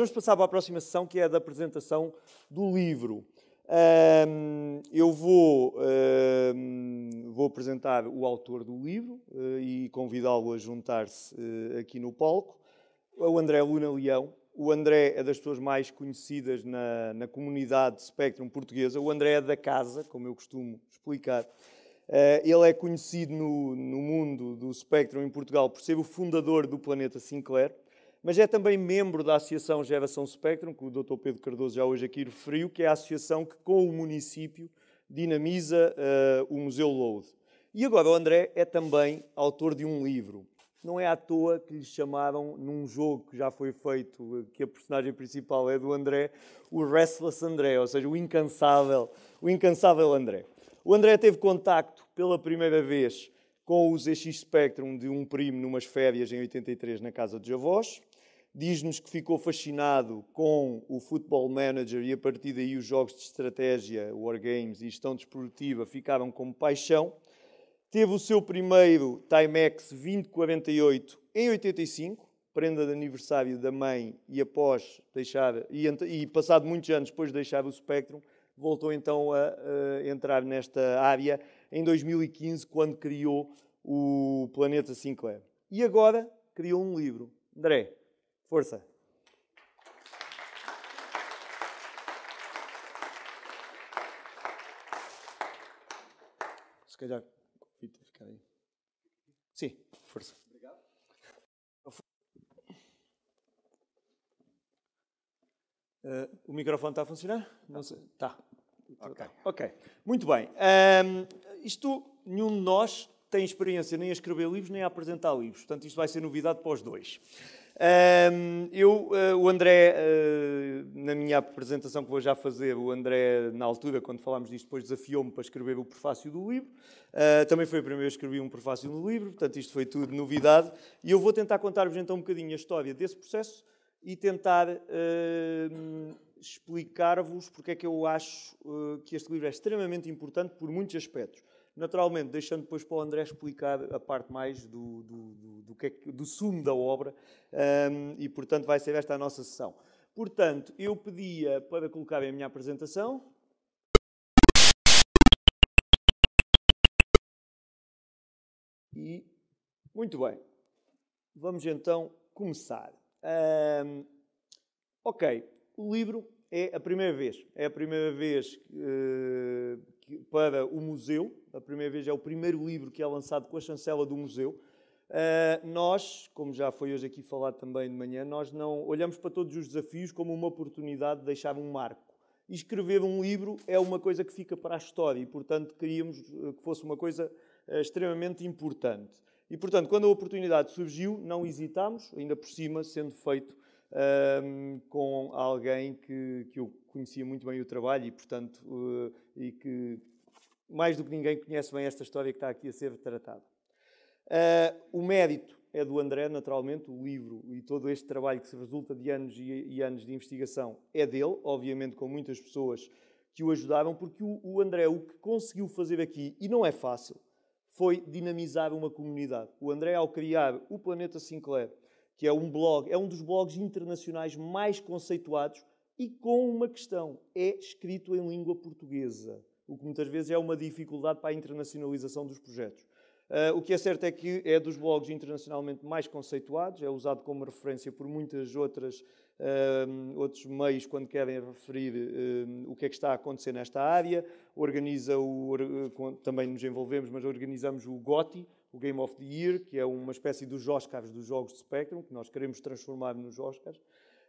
vamos passar para a próxima sessão, que é a da apresentação do livro. Um, eu vou, um, vou apresentar o autor do livro uh, e convidá-lo a juntar-se uh, aqui no palco, é o André Luna Leão. O André é das pessoas mais conhecidas na, na comunidade Spectrum portuguesa. O André é da casa, como eu costumo explicar. Uh, ele é conhecido no, no mundo do Spectrum em Portugal por ser o fundador do Planeta Sinclair mas é também membro da Associação Geração Spectrum, que o Dr. Pedro Cardoso já hoje aqui referiu, que é a associação que, com o município, dinamiza uh, o Museu Lode. E agora o André é também autor de um livro. Não é à toa que lhe chamaram, num jogo que já foi feito, eh, que a personagem principal é do André, o Restless André, ou seja, o incansável, o incansável André. O André teve contacto pela primeira vez com o ZX Spectrum de um primo numas férias em 83 na casa de avós diz-nos que ficou fascinado com o Football Manager e a partir daí os jogos de estratégia, Wargames e gestão desportiva ficaram como paixão. Teve o seu primeiro Timex 2048 em 85, prenda de aniversário da mãe e após deixar, e, e passado muitos anos depois de deixar o Spectrum, voltou então a, a entrar nesta área em 2015, quando criou o Planeta Sinclair. E agora criou um livro. André, Força! Se calhar, convido ficar aí. Sim, força. Obrigado. Uh, o microfone está a funcionar? Tá. Não sei. Está. Então okay. Tá. ok. Muito bem. Um, isto, nenhum de nós tem experiência nem a escrever livros nem a apresentar livros. Portanto, isto vai ser novidade para os dois eu, ah, o André, ah, na minha apresentação que vou já fazer, o André, na altura, quando falámos disto, depois desafiou-me para escrever o prefácio do livro. Ah, também foi a primeira vez que escrevi um prefácio no livro, portanto, isto foi tudo novidade. E eu vou tentar contar-vos então um bocadinho a história desse processo e tentar uh, explicar-vos porque é que eu acho uh, que este livro é extremamente importante por muitos aspectos naturalmente, deixando depois para o André explicar a parte mais do, do, do, do, que é que, do sumo da obra, um, e portanto vai ser esta a nossa sessão. Portanto, eu pedia para colocar a minha apresentação, E muito bem, vamos então começar. Um, ok, o livro é a primeira vez, é a primeira vez uh, que, para o museu a primeira vez é o primeiro livro que é lançado com a chancela do museu. Uh, nós, como já foi hoje aqui falado também de manhã, nós não olhamos para todos os desafios como uma oportunidade de deixar um marco. E escrever um livro é uma coisa que fica para a história e, portanto, queríamos eh, que fosse uma coisa eh, extremamente importante. E, portanto, quando a oportunidade surgiu, não hesitámos, ainda por cima, sendo feito com alguém que, que eu conhecia muito bem o trabalho e, portanto, uh, e que mais do que ninguém conhece bem esta história que está aqui a ser tratada. Uh, ah, o mérito é do André, naturalmente, o livro e todo este trabalho que se resulta de anos e, e anos de investigação é dele, obviamente com muitas pessoas que o ajudaram, porque o, o André o que conseguiu fazer aqui, e não é fácil, foi dinamizar uma comunidade. O André, ao criar o Planeta Sinclair, que é um blog, é um dos blogs internacionais mais conceituados e com uma questão: é escrito em língua portuguesa o que muitas vezes é uma dificuldade para a internacionalização dos projetos. Uh, o que é certo é que é dos blogs internacionalmente mais conceituados, é usado como referência por muitas outras ah, outros meios quando querem referir ah, o que é que está a acontecer nesta área. Organiza o, também nos envolvemos, mas organizamos o GOTI, o Game of the Year, que é uma espécie dos Oscars dos jogos de Spectrum, que nós queremos transformar nos Oscars.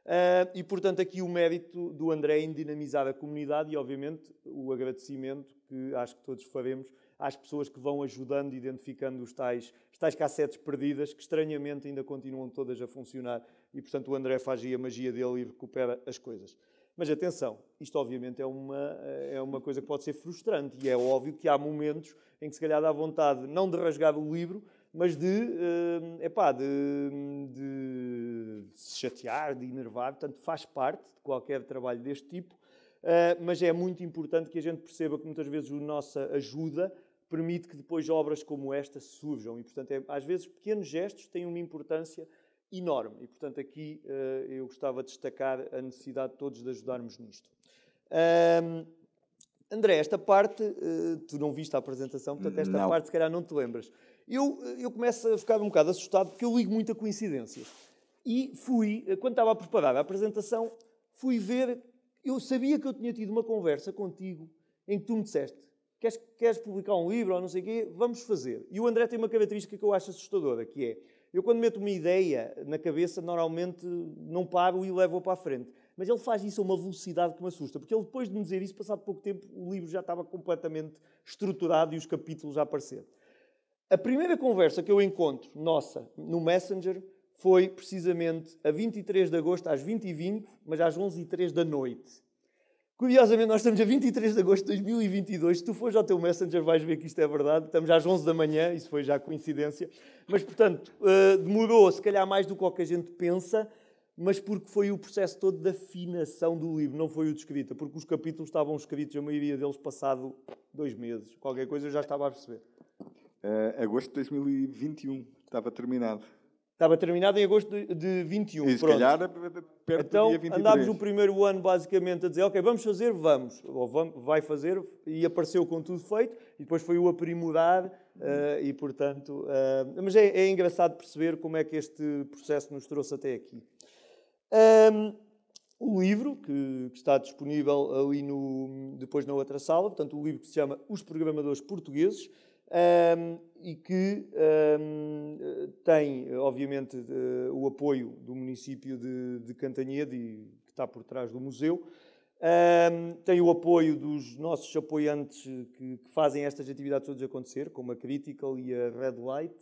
Uh, e, portanto, aqui o mérito do André em dinamizar a comunidade e, obviamente, o agradecimento que acho que todos faremos às pessoas que vão ajudando e identificando os tais, as tais cassetes perdidas, que estranhamente ainda continuam todas a funcionar. E, portanto, o André faz aí a magia dele e recupera as coisas. Mas atenção, isto obviamente é uma, é uma coisa que pode ser frustrante e é óbvio que há momentos em que se calhar dá vontade não de rasgar o livro, mas de, uh, epá, de, de, se chatear, de enervar. Portanto, faz parte de qualquer trabalho deste tipo. Uh, mas é muito importante que a gente perceba que muitas vezes a nossa ajuda permite que depois obras como esta surjam. E, portanto, é, às vezes pequenos gestos têm uma importância enorme. E, portanto, aqui uh, eu gostava de destacar a necessidade de todos de ajudarmos nisto. Um, André, esta parte, eh, tu não viste a apresentação, portanto, esta não. parte se calhar não te lembras eu, eu começo a ficar um bocado assustado porque eu ligo muito a coincidências. E fui, quando estava a preparar a apresentação, fui ver. Eu sabia que eu tinha tido uma conversa contigo em que tu me disseste: queres, queres publicar um livro ou não sei o quê? Vamos fazer. E o André tem uma característica que eu acho assustadora, que é. Eu, quando meto uma ideia na cabeça, normalmente não paro e levo-a para a frente. Mas ele faz isso a uma velocidade que me assusta, porque ele, depois de me dizer isso, passado pouco tempo, o livro já estava completamente estruturado e os capítulos já apareceram. A primeira conversa que eu encontro, nossa, no Messenger, foi precisamente a 23 de agosto, às 20h20, mas às 11h03 da noite. Curiosamente, nós estamos a 23 de agosto de 2022. Se tu fores ao teu Messenger, vais ver que isto é verdade. Estamos às 11 da manhã, isso foi já coincidência. Mas, portanto, uh, demorou, se calhar, mais do que a gente pensa, mas porque foi o processo todo de afinação do livro, não foi o de escrita, porque os capítulos estavam escritos, a maioria deles, passado dois meses. Qualquer coisa eu já estava a perceber. Uh, agosto de 2021, estava terminado. Estava terminado em agosto de, 21. E se pronto. calhar eh, eh, perto então, do dia 23. andámos o primeiro ano basicamente a dizer, ok, vamos fazer, vamos. Ou vamos, vai fazer, e apareceu com tudo feito. E depois foi o aprimorar uh, e, portanto... Uh, mas é, é, engraçado perceber como é que este processo nos trouxe até aqui. Um, ehm, o livro que, que, está disponível ali no, depois na outra sala, portanto, o livro que se chama Os Programadores Portugueses, um, e que um, tem, obviamente, uh, o apoio do município de, de Cantanhede, que está por trás do museu. Um, tem o apoio dos nossos apoiantes que, que, fazem estas atividades todas acontecer, como a Critical e a Red Light.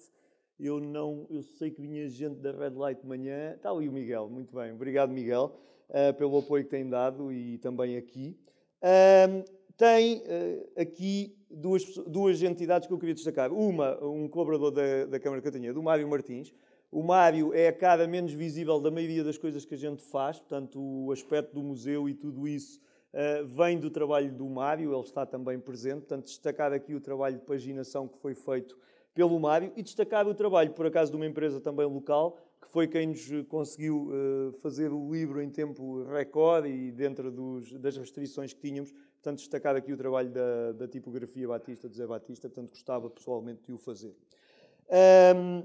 Eu não, eu sei que vinha gente da Red Light de manhã. Está ali o Miguel, muito bem. Obrigado, Miguel, uh, pelo apoio que tem dado e também aqui. Um, tem uh, aqui duas, duas entidades que eu queria destacar. Uma, um colaborador da, da Câmara de Catanheira, do Mário Martins. O Mário é a cara menos visível da maioria das coisas que a gente faz, portanto, o aspecto do museu e tudo isso uh, vem do trabalho do Mário, ele está também presente. Portanto, destacar aqui o trabalho de paginação que foi feito pelo Mário e destacar o trabalho, por acaso, de uma empresa também local, que foi quem nos conseguiu uh, fazer o livro em tempo recorde e dentro dos, das restrições que tínhamos, Portanto, destacar aqui o trabalho da, da tipografia Batista, de Zé Batista, portanto, gostava pessoalmente de o fazer. Um,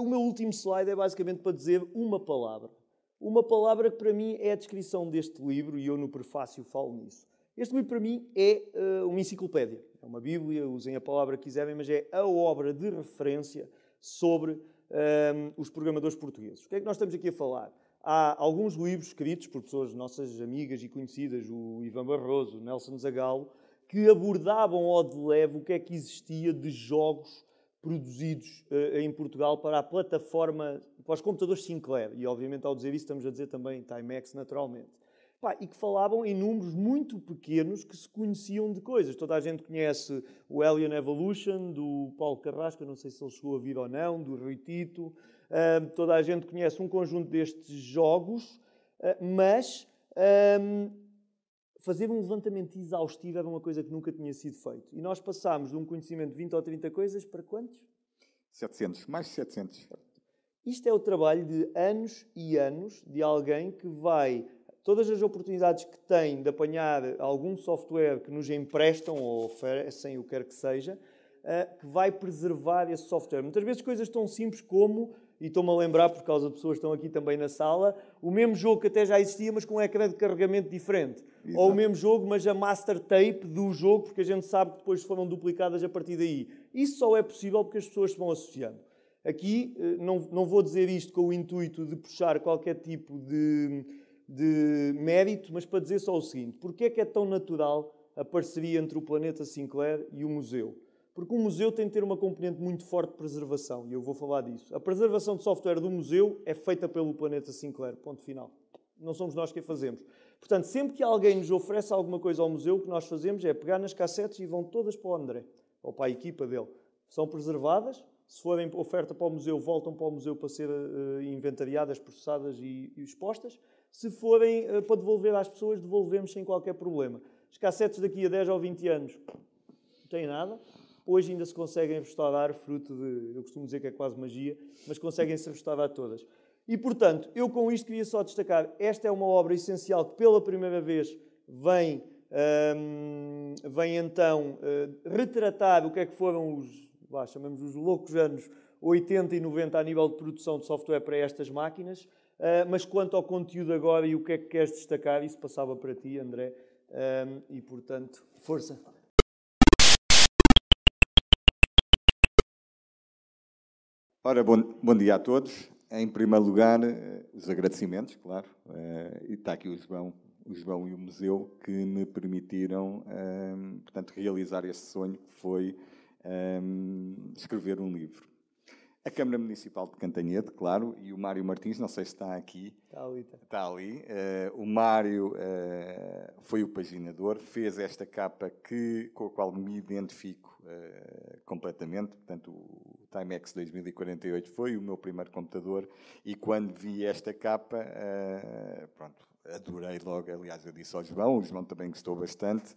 o meu último slide é basicamente para dizer uma palavra. Uma palavra que para mim é a descrição deste livro, e eu no prefácio falo nisso. Este livro para mim é uh, uma enciclopédia. É uma Bíblia, usem a palavra que quiserem, mas é a obra de referência sobre os programadores portugueses. O que é que nós estamos aqui a falar? Há alguns livros escritos por pessoas nossas amigas e conhecidas, o Ivan Barroso, o Nelson Zagalo, que abordavam ao de leve o que é que existia de jogos produzidos uh, em Portugal para a plataforma, para os computadores Sinclair. E, obviamente, ao dizer isso, estamos a dizer também Timex, naturalmente. Pá, e que falavam em números muito pequenos que se conheciam de coisas. Toda a gente conhece o Alien Evolution, do Paulo Carrasco, não sei se ele chegou a vir ou não, do Rui Tito, toda a gente conhece um conjunto destes jogos, ah, mas fazer um levantamento exaustivo era uma coisa que nunca tinha sido feito. E nós passámos de um conhecimento de 20 ou 30 coisas para quantos? 700, mais de 700. Isto é o trabalho de anos e anos de alguém que vai, todas as oportunidades que tem de apanhar algum software que nos emprestam ou oferecem, o que quer que seja, ah, que vai preservar esse software. Muitas vezes coisas tão simples como e estou-me a lembrar, por causa de pessoas que estão aqui também na sala, o mesmo jogo que até já existia, mas com um ecrã de carregamento diferente. Exato. Ou o mesmo jogo, mas a master tape do jogo, porque a gente sabe que depois foram duplicadas a partir daí. Isso só é possível porque as pessoas se vão associando. Aqui, eh, não, não vou dizer isto com o intuito de puxar qualquer tipo de, de mérito, mas para dizer só o seguinte: porque é que é tão natural a parceria entre o Planeta Sinclair e o Museu? Porque um museu tem de ter uma componente muito forte de preservação, e eu vou falar disso. A preservação de software do museu é feita pelo Planeta Sinclair, ponto final. Não somos nós que a fazemos. Portanto, sempre que alguém nos oferece alguma coisa ao museu, o que nós fazemos é pegar nas cassetes e vão todas para o André, ou para a equipa dele. São preservadas, se forem oferta para o museu, voltam para o museu para ser eh, inventariadas, processadas e, expostas. Se forem eh, para devolver às pessoas, devolvemos sem qualquer problema. As cassetes daqui a 10 ou 20 anos, não tem nada. Hoje ainda se conseguem restaurar, fruto de, eu costumo dizer que é quase magia, mas conseguem-se restaurar todas. E, portanto, eu com isto queria só destacar: esta é uma obra essencial que pela primeira vez vem, hum, vem então eh, retratar o que é que foram os, lá, chamamos os loucos anos 80 e 90 a nível de produção de software para estas máquinas. Eh, mas quanto ao conteúdo agora e o que é que queres destacar, isso passava para ti, André. Hum, e, portanto, força. Ora, bom, bom dia a todos. Em primeiro lugar, eh, os agradecimentos, claro. Eh, e está aqui o João, o João e o Museu que me permitiram, ehm, portanto, realizar este sonho que foi ehm, escrever um livro. A Câmara Municipal de Cantanhede, claro, e o Mário Martins, não sei se está aqui. Está ali. Está, está ali. Uh, o Mário uh, foi o paginador, fez esta capa que, com a qual me identifico uh, completamente, portanto, Timex 2048 foi o meu primeiro computador e quando vi esta capa, uh, pronto, adorei logo. Aliás, eu disse ao João, o João também gostou bastante.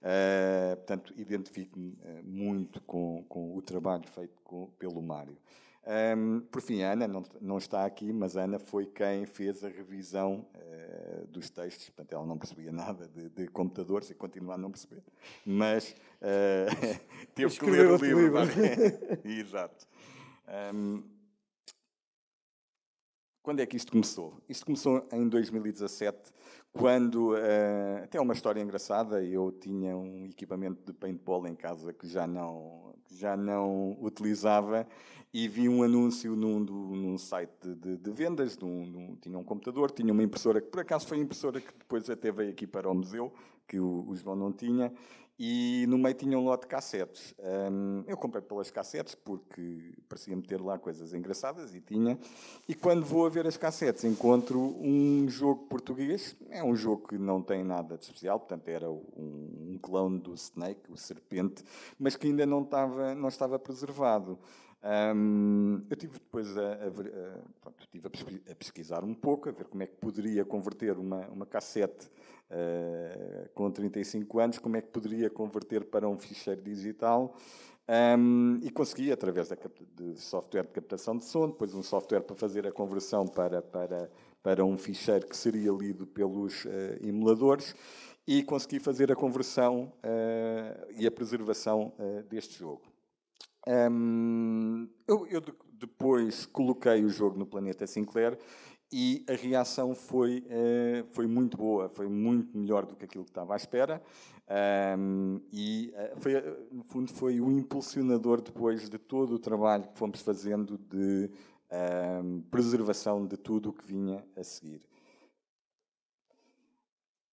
Uh, portanto, identifico-me eh, muito com, com, o trabalho feito com, pelo Mário. Um, ehm, por fim, a Ana não, não, está aqui, mas a Ana foi quem fez a revisão dos textos, portanto ela não percebia nada de, de computadores e continua a não perceber, mas uh, teve que ler o livro. livro. Exato. Um, quando é que isto começou? Isto começou em 2017, quando, uh, até é uma história engraçada, eu tinha um equipamento de paintball em casa que já não, já não utilizava e vi um anúncio num, num site de, de vendas, num, num, tinha um computador, tinha uma impressora, que por acaso foi a impressora que depois até veio aqui para o museu, que o, o João não tinha, e no meio tinha um lote de cassetes. Um, eu comprei pelas cassetes porque parecia-me ter lá coisas engraçadas e tinha. E quando vou a ver as cassetes encontro um jogo português. É um jogo que não tem nada de especial, portanto era um, um clone do Snake, o Serpente, mas que ainda não estava, não estava preservado. Um, eu tive depois a, a, a, pronto, tive a, pesquisar um pouco, a ver como é que poderia converter uma, uma cassete uh, com 35 anos, como é que poderia converter para um ficheiro digital. Um, e consegui, através da, de software de captação de som, depois um software para fazer a conversão para, para, para um ficheiro que seria lido pelos uh, emuladores, e consegui fazer a conversão uh, e a preservação uh, deste jogo. Um, eu, eu de, depois coloquei o jogo no Planeta Sinclair e a reação foi, uh, foi muito boa, foi muito melhor do que aquilo que estava à espera. Um, e uh, foi, eh, no fundo, foi o impulsionador depois de todo o trabalho que fomos fazendo de um, preservação de tudo o que vinha a seguir.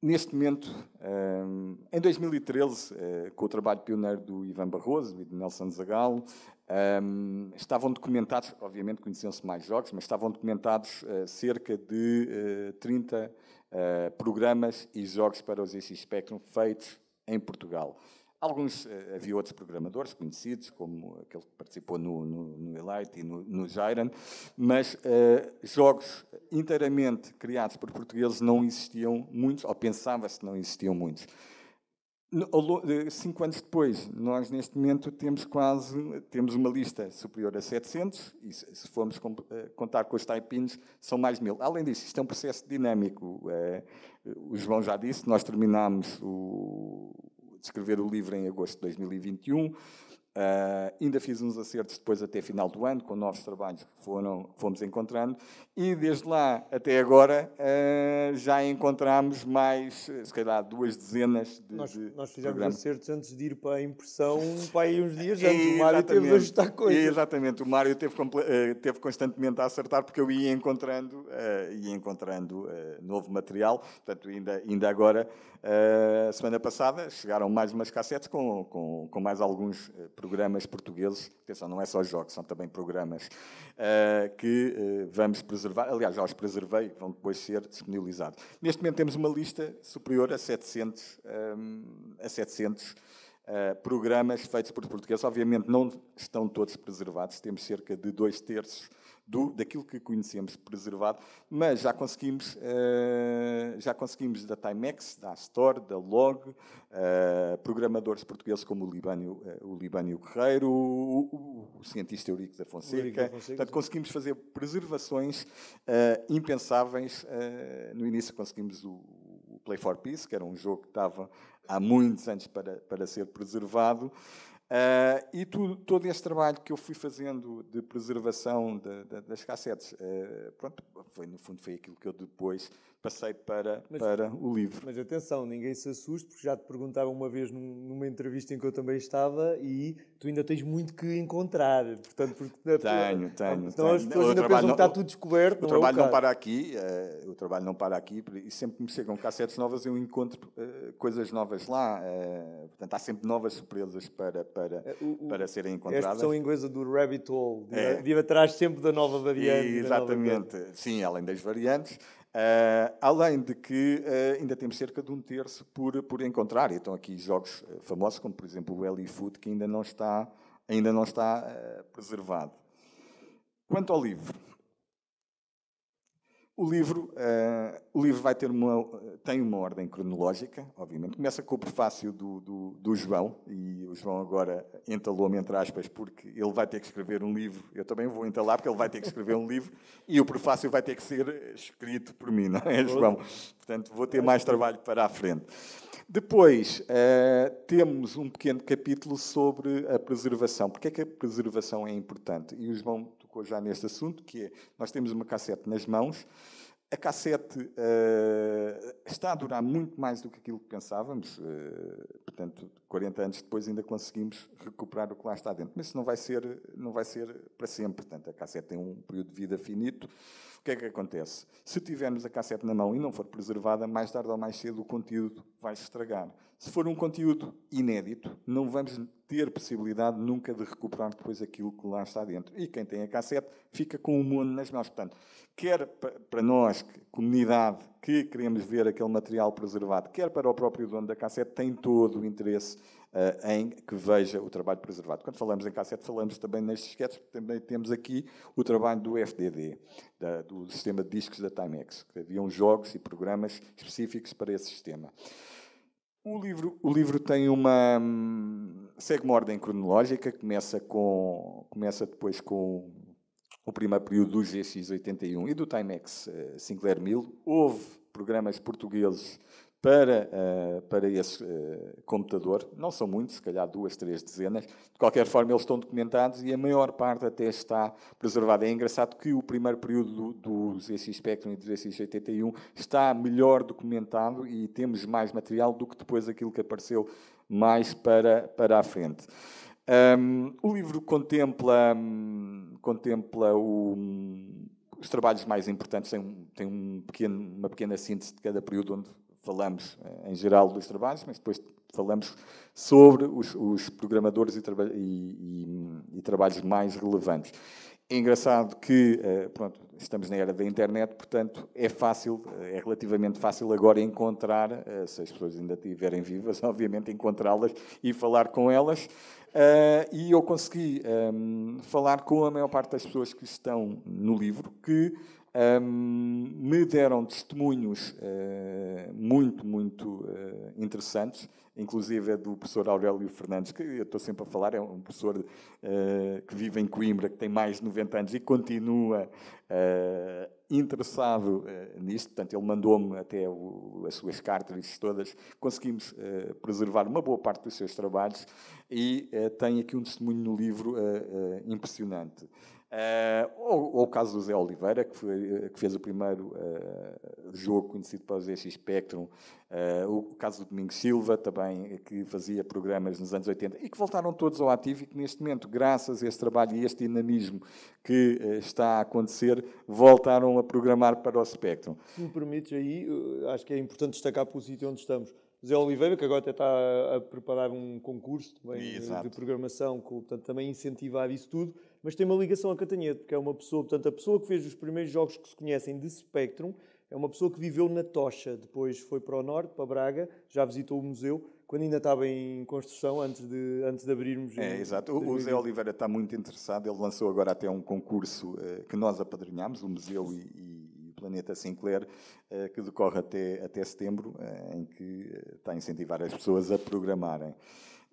Neste momento, ehm, em 2013, eh, com o trabalho pioneiro do Ivan Barroso e do Nelson Zagal, ehm, estavam documentados, obviamente conheciam-se mais jogos, mas estavam documentados eh, cerca de 30 eh, programas e jogos para os AC Spectrum feitos em Portugal. Alguns, eh, havia outros programadores conhecidos, como aquele que participou no, no, no Elite e no, no Jairan, mas uh, jogos inteiramente criados por portugueses não existiam muitos, ou pensava-se que não existiam muitos. Eh, cinco anos depois, nós neste momento temos quase temos uma lista superior a 700 e se formos contar com os typins são mais mil. Além disso, isto é um processo dinâmico. o João já disse, nós terminámos o escrever o livro em agosto de 2021. Uh, ainda fiz uns acertos depois até final do ano, com novos trabalhos que foram, fomos encontrando, e desde lá até agora uh, já encontramos mais, se calhar, duas dezenas de. Nós, nós fizemos programas. acertos antes de ir para a impressão, para aí uns dias antes. Exatamente. o Mário teve ajustar coisas. Exatamente, o Mário teve, ah, teve constantemente a acertar, porque eu ia encontrando, uh, ia encontrando novo material. Portanto, ainda, ainda agora, semana passada, chegaram mais umas cassetes com, com, com mais alguns uh, programas portugueses, atenção, não é só jogos, são também programas, uh, que uh, vamos preservar, aliás, já os preservei, vão depois ser disponibilizados. Neste momento temos uma lista superior a 700, eh, a 700 Uh, programas feitos por portugueses. Obviamente não estão todos preservados, temos cerca de dois terços do, daquilo que conhecemos preservado, mas já conseguimos, uh, já conseguimos da Timex, da Astor, da Log, uh, programadores portugueses como o Libânio, uh, o Guerreiro, o, o, o cientista Eurico da Fonseca. Eurico Fonseca Portanto, conseguimos fazer preservações impensáveis. no início conseguimos o, o Play for Peace, que era um jogo que estava há muitos anos para, para ser preservado. Uh, e tu, todo este trabalho que eu fui fazendo de preservação de, de, das cassetes, uh, pronto, foi, no fundo foi aquilo que eu depois passei para, mas, para o livro. Mas atenção, ninguém se assuste, porque já te perguntaram uma vez numa entrevista em que eu também estava e tu ainda tens muito que encontrar. Portanto, porque, tenho, tenho. Então tenho. as pessoas ainda pensam não, que está tudo descoberto. O não trabalho é o não para aqui, uh, eh, o trabalho não para aqui e sempre me chegam cassetes novas eu encontro uh, coisas novas lá. Uh, portanto, há sempre novas surpresas para, para, para serem encontradas. A expressão inglesa do rabbit hole, de, é. de atrás sempre da nova variante. E, exatamente, nova variante. sim, além das variantes. Uh, além de que uh, ainda temos cerca de um terço por, por encontrar. E estão aqui jogos uh, famosos, como por exemplo o Eli Food, que ainda não está, ainda não está preservado. Quanto ao livro, o livro, uh, o livro vai ter uma, tem uma ordem cronológica, obviamente. Começa com o prefácio do, do, do João, e o João agora entalou-me, entre aspas, porque ele vai ter que escrever um livro. Eu também vou entalar, porque ele vai ter que escrever um livro, e o prefácio vai ter que ser eh, escrito por mim, não é, João? Portanto, vou ter é mais trabalho para a frente. Depois, uh, temos um pequeno capítulo sobre a preservação. Porquê é que a preservação é importante? E o João tocou já neste assunto, que é, nós temos uma cassete nas mãos, a cassete uh, está a durar muito mais do que aquilo que pensávamos, uh, portanto, 40 anos depois ainda conseguimos recuperar o que lá está dentro, mas isso não vai ser, não vai ser para sempre, portanto, a cassete tem um período de vida finito, que é que acontece? Se tivermos a cassete na mão e não for preservada, mais tarde ou mais cedo o conteúdo vai se estragar. Se for um conteúdo inédito, não vamos ter possibilidade nunca de recuperar depois aquilo que lá está dentro. E quem tem a cassete fica com o mundo nas mãos. Portanto, quer para nós, comunidade, que queremos ver aquele material preservado, quer para o próprio dono da cassete, tem todo o interesse uh, em que veja o trabalho preservado. Quando falamos em K7, falamos também nestes sketches, porque também temos aqui o trabalho do FDD, da, do sistema de discos da Timex, que haviam jogos e programas específicos para esse sistema. O livro, o livro tem uma. segue uma ordem cronológica, começa, com, começa depois com o primeiro período do GX81 e do Timex uh, Sinclair 1000. Houve programas portugueses para, uh, para esse uh, computador. Não são muitos, se calhar duas, três dezenas. De qualquer forma, eles estão documentados e a maior parte até está preservada. É engraçado que o primeiro período do, do ZX Spectrum e do ZX81 está melhor documentado e temos mais material do que depois aquilo que apareceu mais para, para a frente. Um, o livro contempla, um, contempla o, hum, os trabalhos mais importantes têm, têm um pequeno, uma pequena síntese de cada período onde falamos eh, em geral dos trabalhos, mas depois falamos sobre os, os programadores e, traba e, e, e, trabalhos mais relevantes. É engraçado que eh, pronto, estamos na era da internet, portanto é fácil, eh, é relativamente fácil agora encontrar, se as pessoas ainda estiverem vivas, obviamente encontrá-las e falar com elas. Uh, e eu consegui um, ah, falar com a maior parte das pessoas que estão no livro, que me deram testemunhos eh, muito, muito eh, interessantes, inclusive a é do professor Aurélio Fernandes, que eu estou sempre a falar, é um professor eh, que vive em Coimbra, que tem mais de 90 anos e continua interessado nisto, portanto, ele mandou-me até as suas cartas todas, conseguimos preservar uma boa parte dos seus trabalhos e tem aqui um testemunho no livro impressionante. Uh, ou, ou, o caso do Zé Oliveira, que, foi, eh, que fez o primeiro uh, jogo conhecido para o ZX Spectrum. Uh, o caso do Domingos Silva, também, que fazia programas nos anos 80 e que voltaram todos ao ativo e que neste momento, graças a este trabalho e este dinamismo que está a acontecer, voltaram a programar para o Spectrum. Se me permites aí, acho que é importante destacar para o sítio onde estamos. Zé Oliveira, que agora até está a preparar um concurso de programação, portanto, também incentivar isso tudo mas tem uma ligação a Catanhete, porque é uma pessoa, portanto, a pessoa que fez os primeiros jogos que se conhecem de Spectrum é uma pessoa que viveu na Tocha, depois foi para o Norte, para Braga, já visitou o museu, quando ainda estava em construção, antes de, antes de abrirmos. É, em, exato. O, o Zé Oliveira está muito interessado, ele lançou agora até um concurso uh, que nós apadrinhámos, o museu e, e Planeta Sinclair, eh, que decorre até, até setembro, eh, em que está a incentivar as pessoas a programarem.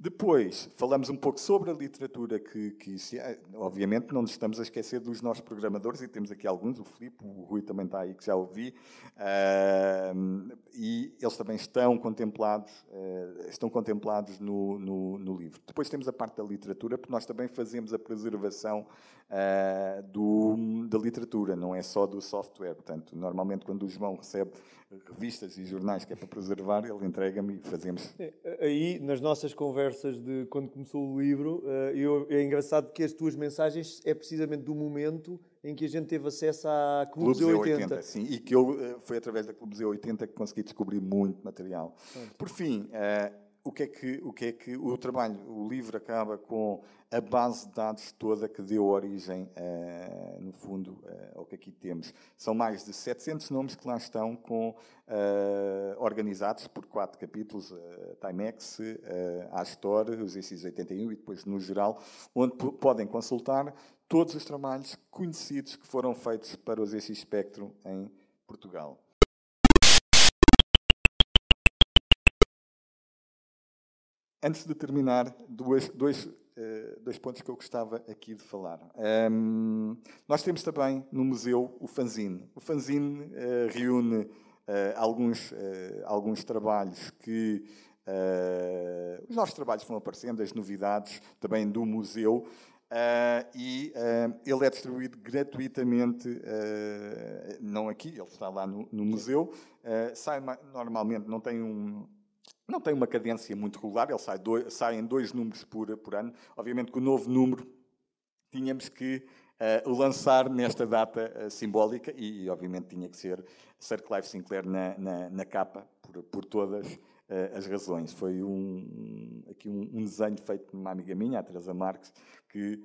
Depois, falamos um pouco sobre a literatura que, que é. obviamente, não nos estamos a esquecer dos nossos programadores, e temos aqui alguns, o Filipe, o Rui também está aí, que já ouvi, uh, e eles também estão contemplados, uh, estão contemplados no, no, no, livro. Depois temos a parte da literatura, porque nós também fazemos a preservação uh, do, da literatura, não é só do software. Portanto, normalmente quando o João recebe revistas e jornais que é para preservar, ele entrega-me e fazemos. É, aí, nas nossas conversas de quando começou o livro, eh, eu, é engraçado que as tuas mensagens é precisamente do momento em que a gente teve acesso à Clube Clubes 80. 80. Sim, e que eu, eh, foi através da Clube Z80 que consegui descobrir muito material. Pronto. Por fim, o que, é que, o que é que o trabalho, o livro acaba com a base de dados toda que deu origem, uh, no fundo, uh, ao que aqui temos. São mais de 700 nomes que lá estão com, uh, organizados por quatro capítulos, uh, Timex, uh, Astor, os ICs 81 e depois no geral, onde podem consultar todos os trabalhos conhecidos que foram feitos para os ICs Spectrum em Portugal. Antes de terminar, dois, dois, eh, dois pontos que eu gostava aqui de falar. Um, ehm, nós temos também no museu o fanzine. O fanzine uh, reúne uh, alguns, uh, alguns trabalhos que. os novos trabalhos vão aparecendo, as novidades também do museu, e ele é distribuído gratuitamente, não aqui, ele está lá no, no museu, sai normalmente, não tem um, não tem uma cadência muito regular, ele sai, sai em dois números por, por ano. Obviamente que o novo número tínhamos que uh, lançar nesta data uh, simbólica e, e, obviamente, tinha que ser Sir Clive Sinclair na, na, na capa, por, por todas uh, as razões. Foi um, aqui um, um, desenho feito por uma amiga minha, a Teresa Marques, que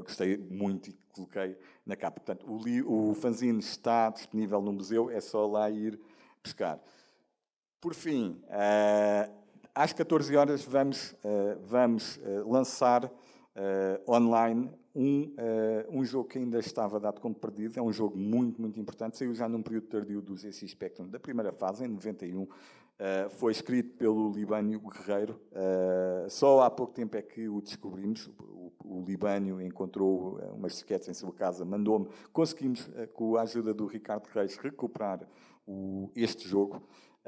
gostei muito e coloquei na capa. Portanto, o, li, o fanzine está disponível no museu, é só lá ir pescar. Por fim, eh, às 14 horas vamos, eh, vamos eh, lançar online um, um jogo que ainda estava dado como perdido. É um jogo muito, muito importante. Saiu já num período tardio do ZC Spectrum da primeira fase, em 91. foi escrito pelo Libânio Guerreiro. só há pouco tempo é que o descobrimos. O, Libânio encontrou umas disquetes em sua casa, mandou-me. Conseguimos, com a ajuda do Ricardo Reis, recuperar este jogo.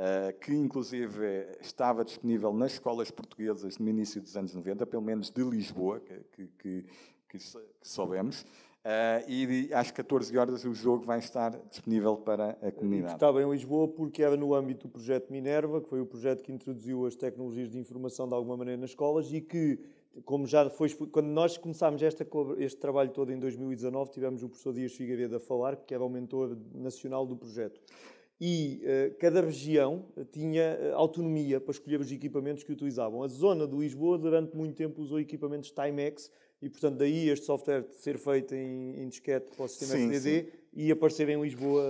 Eh, que inclusive estava disponível nas escolas portuguesas no início dos anos 90, pelo menos de Lisboa, que, que, que soubemos. Uh, e às 14 horas o jogo vai estar disponível para a comunidade. Estava em Lisboa porque era no âmbito do projeto Minerva, que foi o projeto que introduziu as tecnologias de informação de alguma maneira nas escolas e que, como já foi quando nós começámos esta, este trabalho todo em 2019, tivemos o professor Dias Figueiredo a falar, que era o mentor nacional do projeto e uh, cada região eh, tinha eh, autonomia para escolher os equipamentos que utilizavam. A zona de Lisboa, durante muito tempo, usou equipamentos Timex e, portanto, daí este software ser feito em, em disquete para o sistema sim, FDD sim. e aparecer em Lisboa.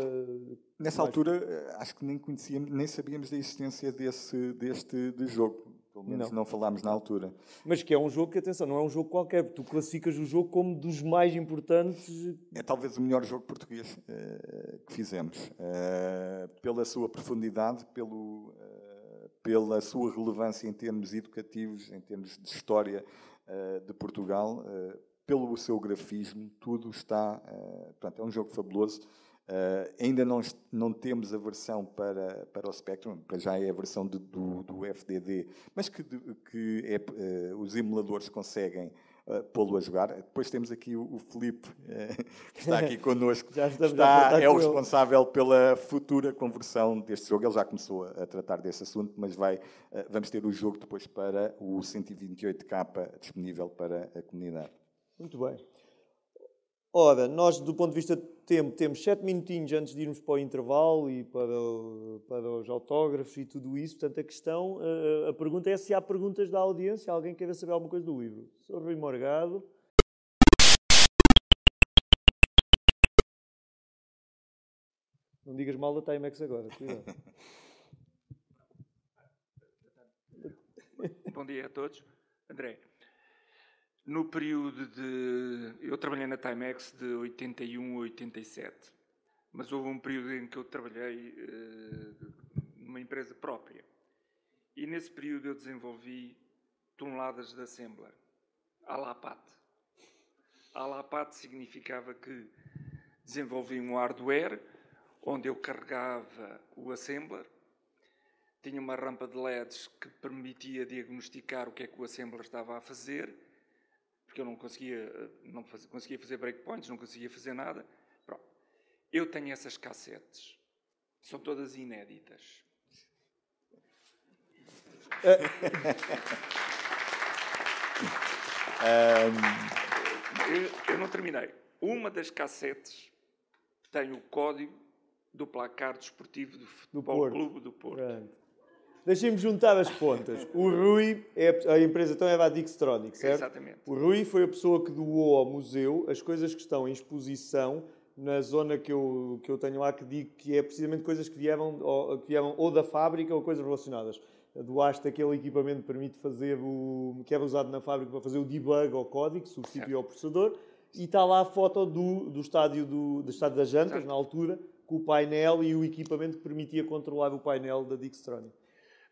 Nessa mais... altura, acho que nem conhecíamos, nem sabíamos da existência desse, deste de jogo pelo menos não. não falámos na altura. Mas que é um jogo que, atenção, não é um jogo qualquer, tu classificas o jogo como dos mais importantes. É talvez o melhor jogo português uh, que fizemos. Uh, pela sua profundidade, pelo, uh, pela sua relevância em termos educativos, em termos de história de Portugal, pelo seu grafismo, tudo está. portanto, é um jogo fabuloso Uh, ainda não, não temos a versão para, para o Spectrum, para já é a versão de, do, do FDD, mas que, que é, uh, os emuladores conseguem uh, pô-lo a jogar. Depois temos aqui o, o Felipe que está aqui connosco. está, é o responsável pela futura conversão deste jogo. Ele já começou a, a tratar desse assunto, mas vai, vamos ter o jogo depois para o 128K disponível para a comunidade. Muito bem. Ora, nós, do ponto de vista de tempo, temos sete minutinhos antes de irmos para o intervalo e para, o, para os autógrafos e tudo isso. Portanto, a questão, a, eh, eh, a, pergunta é se há perguntas da audiência. Alguém quer saber alguma coisa do livro? Sou Rui Morgado. Não digas mal da Timex agora, cuidado. Bom dia a todos. André, no período de. Eu trabalhei na Timex de 81 a 87, mas houve um período em que eu trabalhei eh, numa empresa própria. E nesse período eu desenvolvi toneladas de Assembler, à la pate. À la pate significava que desenvolvi um hardware onde eu carregava o Assembler, tinha uma rampa de LEDs que permitia diagnosticar o que é que o Assembler estava a fazer porque eu não conseguia, eh, não fazia, conseguia fazer breakpoints, não conseguia fazer nada. Pronto. Eu tenho essas cassetes. São todas inéditas. Eh, eu, eu não terminei. Uma das cassetes tem o código do placar desportivo do Futebol do Clube do Porto. Deixem-me juntar as pontas. O Rui, é a, empresa então é a Dixtronic, certo? Exatamente. O Rui foi a pessoa que doou ao museu as coisas que estão em exposição na zona que eu, que eu tenho lá, que digo que é precisamente coisas que vieram, ou, que vieram ou da fábrica ou coisas relacionadas. Doaste aquele equipamento que permite fazer o. que era usado na fábrica para fazer o debug ao código, substituir ao processador, e está lá a foto do, do estádio do, do estádio das Jantas, Exato. na altura, com o painel e o equipamento que permitia controlar o painel da Dixtronic.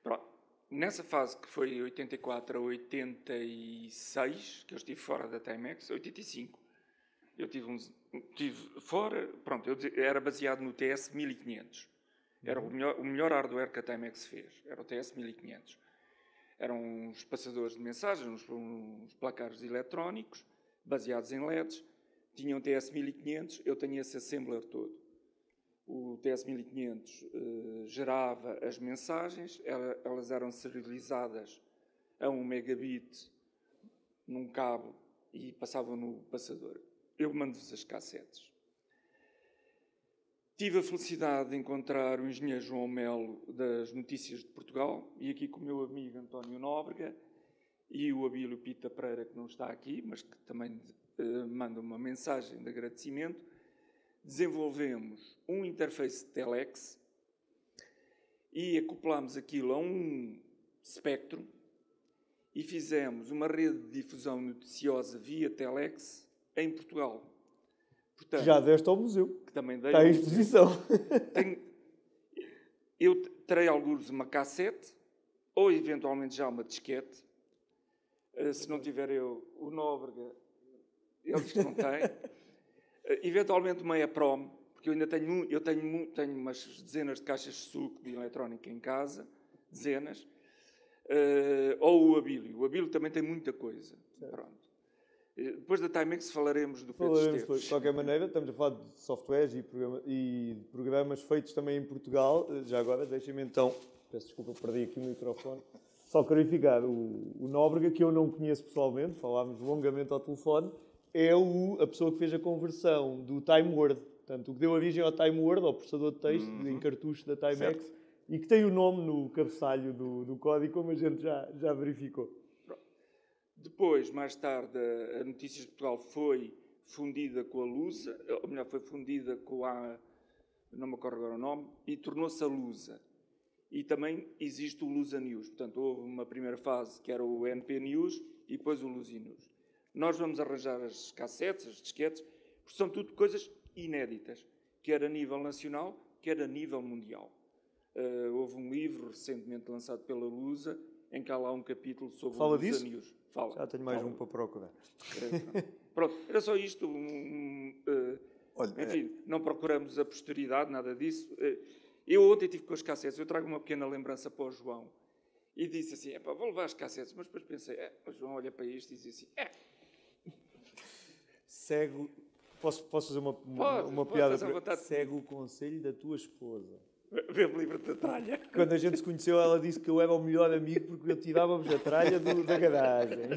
Pronto. Nessa fase que foi 84 a 86, que eu estive fora da Timex, 85, eu tive uns. Tive fora, pronto, eu era baseado no TS 1500. Era o uhum. melhor, o melhor hardware que a Timex fez, era o TS 1500. Eram uns passadores de mensagens, uns, uns placares eletrónicos, baseados em LEDs, tinham TS 1500, eu tenho esse assembler todo o 10500 eh, gerava as mensagens, elas eram serializadas a 1 um megabit num cabo e passavam no passador. Eu mando-vos as cassetes. Tive a felicidade de encontrar o engenheiro João Melo das Notícias de Portugal e aqui com o meu amigo António Nóbrega e o Abílio Pita Pereira, que não está aqui, mas que também eh, manda uma mensagem de agradecimento desenvolvemos um interface Telex e acoplamos aquilo a um espectro e fizemos uma rede de difusão noticiosa via Telex em Portugal. Portanto, Já deste ao museu. Que também dei Está à exposição. Tenho, eu terei alguns uma cassete ou eventualmente já uma disquete. Uh, se não tiver eu o Nóbrega, ele diz que não tem. Eh, eventualmente meia prom, porque eu ainda tenho, eu tenho, tenho umas dezenas de caixas de suco de eletrónica em casa, dezenas, uh, ou o Abílio. O Abílio também tem muita coisa. Certo. Pronto. Eh, depois da Timex falaremos do Pedro falaremos Esteves. De qualquer maneira, estamos a falar de softwares e, programa, e programas feitos também em Portugal. Já agora, deixem-me então... Peço desculpa, perdi aqui o microfone. Só clarificar, o, o Nóbrega, que eu não conheço pessoalmente, falámos longamente ao telefone, é o, a pessoa que fez a conversão do Time Word. Portanto, o que deu origem ao Time Word, ao processador de texto, uhum. em cartucho da Timex, certo. e que tem o nome no cabeçalho do, do código, como a gente já, já verificou. Depois, mais tarde, a Notícias de Portugal foi fundida com a Lusa, ou melhor, foi fundida com a. não me ocorre agora o nome, e tornou-se a Lusa. E também existe o Lusa News. Portanto, houve uma primeira fase que era o NP News e depois o Lusa News nós vamos arranjar as cassetes, as disquetes, porque são tudo coisas inéditas, quer a nível nacional, quer a nível mundial. Uh, houve um livro recentemente lançado pela Lusa, em que há lá um capítulo sobre Fala os disso? News. Fala. Já tenho mais Fala. um para procurar. pronto, era só isto. Um, uh, Olha, enfim, é... não procuramos a posteridade, nada disso. Uh, eu ontem tive com as cassetes, eu trago uma pequena lembrança para o João. E disse assim, vou levar as cassetes. Mas depois pensei, é, o João olha para isto e diz assim, é, segue. Posso, posso fazer uma, uma, pode, uma pode piada? Fazer para... Segue o conselho da tua esposa. Bebe livre da tralha. Quando a gente se conheceu, ela disse que eu era o melhor amigo porque eu te vos a tralha do, da garagem.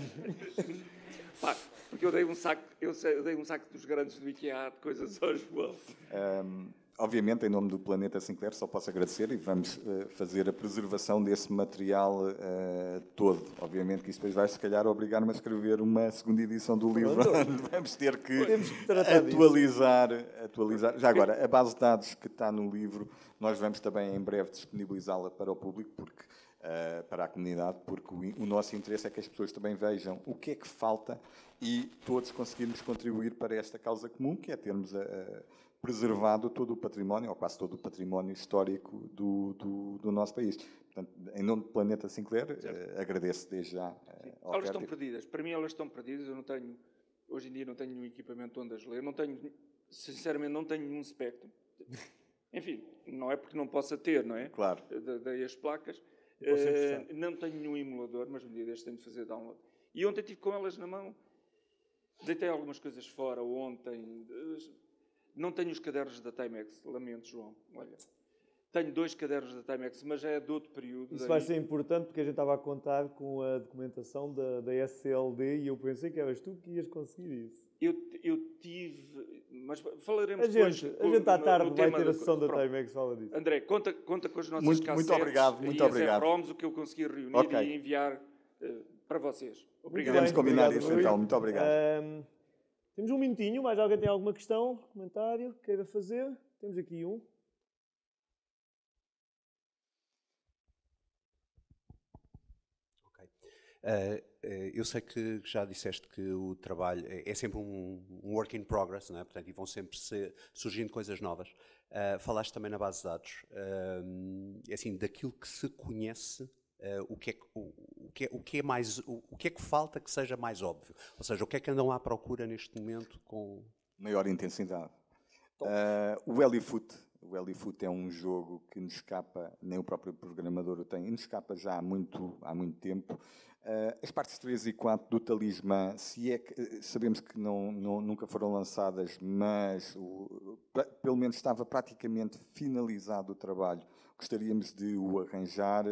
Pá, porque eu dei um saco, eu, eu dei um saco dos grandes do IKEA de coisas ao João. Um obviamente, em nome do Planeta Sinclair, só posso agradecer e vamos uh, fazer a preservação desse material uh, todo. Obviamente que isso depois vai, se calhar, obrigar-me a escrever uma segunda edição do livro, onde vamos ter que atualizar, atualizar. Já agora, a base de dados que está no livro, nós vamos também em breve disponibilizá-la para o público, porque Uh, para a comunidade, porque o, o, nosso interesse é que as pessoas também vejam o que é que falta e todos conseguirmos contribuir para esta causa comum, que é termos a, a, preservado todo o património, ou quase todo o património histórico do, do, do nosso país. Portanto, em nome do Planeta Sinclair, eh, agradeço desde já. Eh, elas estão perdidas. Para mim, elas estão perdidas. Eu não tenho, hoje em dia, não tenho nenhum equipamento onde as ler. não tenho, sinceramente, não tenho nenhum espectro. Enfim, não é porque não possa ter, não é? Claro. Eh, Daí as placas. Uh, não tenho nenhum emulador, mas um dia deste tenho de fazer download. E ontem tive com elas na mão. Deitei algumas coisas fora ontem. Eh, não tenho os cadernos da Timex, lamento, João. Olha. Tenho dois cadernos da Timex, mas já é de outro período. Isso daí. vai ser importante porque a gente estava a contar com a documentação da, da SLD e eu pensei que eras tu que ias conseguir isso. Eu, eu tive. Mas falaremos a depois. Gente, a gente à tarde vai ter a sessão da, Timex fala disso. André, conta, conta com as nossas muito, cassetes muito obrigado, muito e obrigado. Proms, o que eu consegui reunir okay. e enviar uh, para vocês. Obrigado. Podemos combinar obrigado, isso então. Muito obrigado. Um... Temos um minutinho, mais alguém tem alguma questão, comentário, queira fazer? Temos aqui um. Uh, eu sei que já disseste que o trabalho é, é sempre um, um work in progress, não é? Portanto, e vão sempre ser, surgindo coisas novas. Uh, falaste também na base de dados, uh, assim, daquilo que se conhece eh, o, que é, o, o, que é, o que é mais o, o que é que falta que seja mais óbvio? Ou seja, o que é que andam à procura neste momento com maior intensidade? Uh, o Elifoot, o Elifoot é um jogo que nos escapa, nem o próprio programador o tem, nos escapa já há muito, há muito tempo. Uh, as partes 3 e 4 do Talismã, se é que, sabemos que não, não, nunca foram lançadas, mas o, pelo menos estava praticamente finalizado o trabalho. Gostaríamos de o arranjar.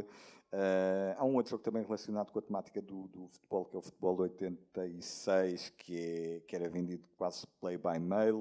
Uh, há um outro jogo também relacionado com a temática do, do futebol, que é o Futebol 86, que, é, que era vendido quase play by mail.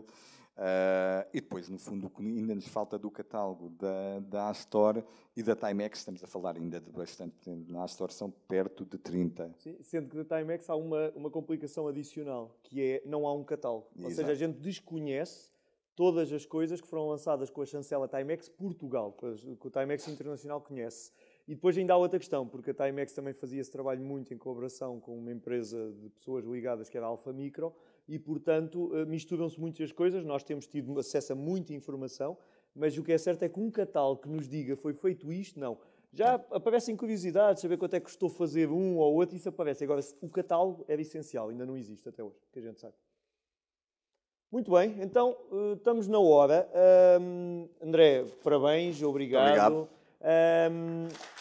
Uh, e depois, no fundo, o que ainda nos falta do catálogo da, da Astor e da Timex, estamos a falar ainda de bastante tempo. Na Astor são perto de 30. Sim, sendo que da Timex há uma, uma complicação adicional, que é não há um catálogo. Exato. Ou seja, a gente desconhece todas as coisas que foram lançadas com a chancela Timex Portugal, que o Timex Internacional conhece. E depois ainda há outra questão, porque a Timex também fazia esse trabalho muito em colaboração com uma empresa de pessoas ligadas que era a Alfa Micro, e portanto eh, misturam-se muitas coisas. Nós temos tido acesso a muita informação, mas o que é certo é que um catálogo que nos diga foi feito isto, não. Já aparecem curiosidades, saber quanto é que custou fazer um ou outro, isso aparece. Agora, o catálogo era essencial, ainda não existe até hoje, que a gente sabe. Muito bem, então eh, estamos na hora. Um, André, parabéns, obrigado. Obrigado. Um,